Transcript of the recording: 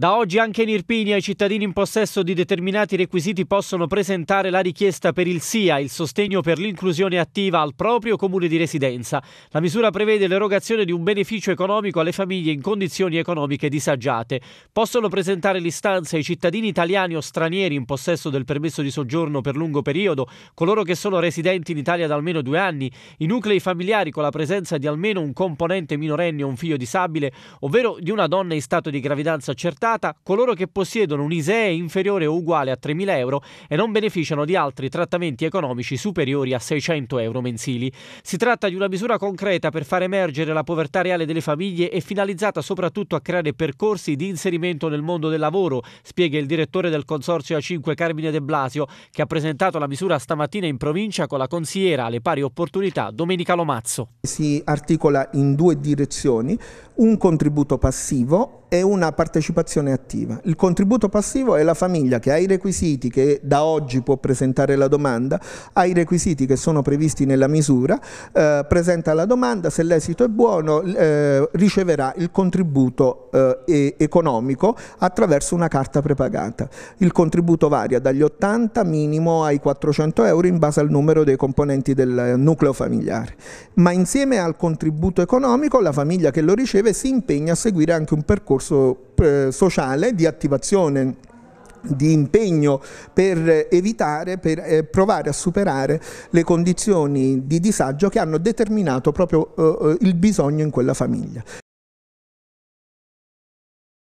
Da oggi anche in Irpinia i cittadini in possesso di determinati requisiti possono presentare la richiesta per il SIA, il sostegno per l'inclusione attiva al proprio comune di residenza. La misura prevede l'erogazione di un beneficio economico alle famiglie in condizioni economiche disagiate. Possono presentare l'istanza i cittadini italiani o stranieri in possesso del permesso di soggiorno per lungo periodo, coloro che sono residenti in Italia da almeno due anni, i nuclei familiari con la presenza di almeno un componente minorenne o un figlio disabile, ovvero di una donna in stato di gravidanza accertata limitata coloro che possiedono un ISEE inferiore o uguale a 3.000 euro e non beneficiano di altri trattamenti economici superiori a 600 euro mensili. Si tratta di una misura concreta per far emergere la povertà reale delle famiglie e finalizzata soprattutto a creare percorsi di inserimento nel mondo del lavoro, spiega il direttore del Consorzio A5 Carmine De Blasio, che ha presentato la misura stamattina in provincia con la consigliera alle pari opportunità Domenica Lomazzo. Si articola in due direzioni, un contributo passivo è una partecipazione attiva. Il contributo passivo è la famiglia che ha i requisiti che da oggi può presentare la domanda, ha i requisiti che sono previsti nella misura, eh, presenta la domanda, se l'esito è buono eh, riceverà il contributo eh, economico attraverso una carta prepagata. Il contributo varia dagli 80 minimo ai 400 euro in base al numero dei componenti del nucleo familiare, ma insieme al contributo economico la famiglia che lo riceve si impegna a seguire anche un percorso percorso eh, sociale di attivazione di impegno per evitare, per eh, provare a superare le condizioni di disagio che hanno determinato proprio eh, il bisogno in quella famiglia.